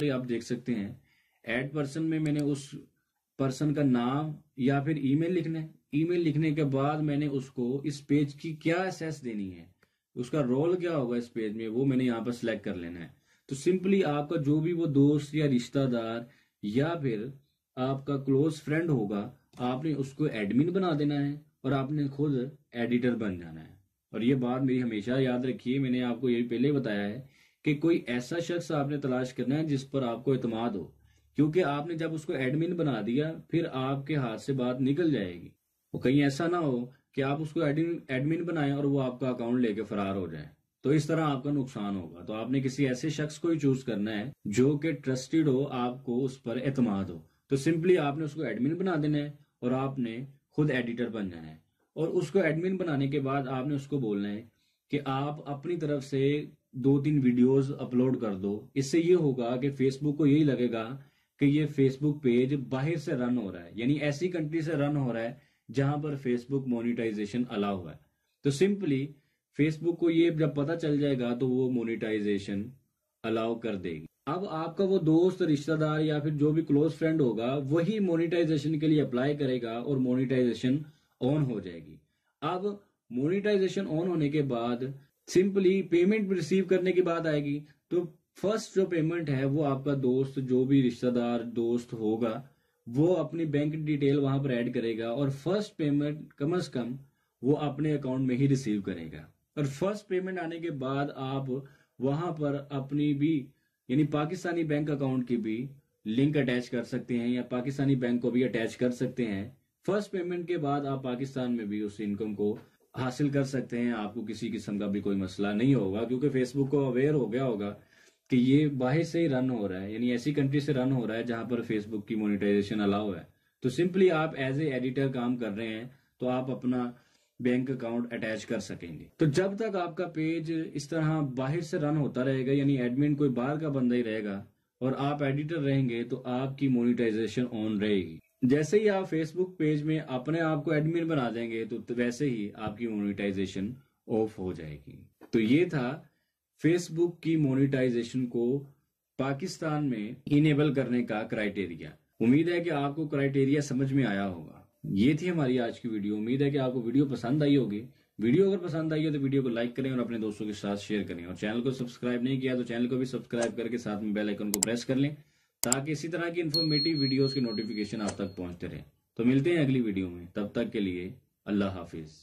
तो आप देख सकते हैं एड पर्सन में मैंने उस पर्सन का नाम या फिर ईमेल लिखना है ईमेल लिखने के बाद मैंने उसको इस पेज की क्या एसेस देनी है उसका रोल क्या होगा इस पेज में वो मैंने यहाँ पर सिलेक्ट कर लेना है तो सिंपली आपका जो भी वो दोस्त या रिश्तेदार या फिर आपका क्लोज फ्रेंड होगा आपने उसको एडमिन बना देना है और आपने खुद एडिटर बन जाना है और ये बात मेरी हमेशा याद रखिए मैंने आपको ये पहले बताया है कि कोई ऐसा शख्स आपने तलाश करना है जिस पर आपको एतमाद हो क्योंकि आपने जब उसको एडमिन बना दिया फिर आपके हाथ से बात निकल जाएगी वो कहीं ऐसा ना हो कि आप उसको एडमिन बनाए और वो आपका अकाउंट लेके फरार हो जाए तो इस तरह आपका नुकसान होगा तो आपने किसी ऐसे शख्स को ही चूज करना है जो कि ट्रस्टेड हो आपको उस पर एतमाद हो तो सिंपली आपने उसको एडमिन बना देना है और आपने खुद एडिटर बन जाना है और उसको एडमिन बनाने के बाद आपने उसको बोलना है कि आप अपनी तरफ से दो तीन वीडियोस अपलोड कर दो इससे ये होगा कि फेसबुक को यही लगेगा कि ये फेसबुक पेज बाहर से रन हो रहा है यानी ऐसी कंट्री से रन हो रहा है जहां पर फेसबुक मोनिटाइजेशन अलाउ है तो सिंपली फेसबुक को ये जब पता चल जाएगा तो वो मोनिटाइजेशन अलाउ कर देगी अब आपका वो दोस्त रिश्तेदार या फिर जो भी क्लोज फ्रेंड होगा वही मोनिटाइजेशन के लिए अप्लाई करेगा और मोनिटाइजेशन ऑन हो जाएगी अब मोनिटाइजेशन ऑन होने के बाद सिंपली पेमेंट रिसीव करने की बात आएगी तो फर्स्ट जो पेमेंट है वो आपका दोस्त जो भी रिश्तेदार दोस्त होगा वो अपनी बैंक डिटेल वहां पर ऐड करेगा और फर्स्ट पेमेंट कम से कम वो अपने अकाउंट में ही रिसीव करेगा और फर्स्ट पेमेंट आने के बाद आप वहां पर अपनी भी यानी पाकिस्तानी बैंक अकाउंट की भी लिंक अटैच कर सकते हैं या पाकिस्तानी बैंक को भी अटैच कर सकते हैं फर्स्ट पेमेंट के बाद आप पाकिस्तान में भी उस इनकम को हासिल कर सकते हैं आपको किसी किस्म का भी कोई मसला नहीं होगा क्योंकि फेसबुक को अवेयर हो गया होगा कि ये बाहर से ही रन हो रहा है यानी ऐसी कंट्री से रन हो रहा है जहां पर फेसबुक की मोनिटाइजेशन अलाउ है तो सिंपली आप एज ए एडिटर काम कर रहे हैं तो आप अपना बैंक अकाउंट अटैच कर सकेंगे तो जब तक आपका पेज इस तरह बाहर से रन होता रहेगा यानी एडमिन कोई बाहर का बंदा ही रहेगा और आप एडिटर रहेंगे तो आपकी मोनिटाइजेशन ऑन रहेगी जैसे ही आप फेसबुक पेज में अपने आप को एडमिन बना देंगे तो, तो वैसे ही आपकी मोनिटाइजेशन ऑफ हो जाएगी तो ये था फेसबुक की मोनिटाइजेशन को पाकिस्तान में इनेबल करने का क्राइटेरिया उम्मीद है कि आपको क्राइटेरिया समझ में आया होगा ये थी हमारी आज की वीडियो उम्मीद है कि आपको वीडियो पसंद आई होगी वीडियो अगर पसंद आई हो तो वीडियो को लाइक करें और अपने दोस्तों के साथ शेयर करें और चैनल को सब्सक्राइब नहीं किया तो चैनल को भी सब्सक्राइब करके साथ में बेल आइकन को प्रेस कर लें ताकि इसी तरह की इन्फॉर्मेटिव वीडियोस की नोटिफिकेशन आप तक पहुंचते रहे तो मिलते हैं अगली वीडियो में तब तक के लिए अल्लाह हाफिज़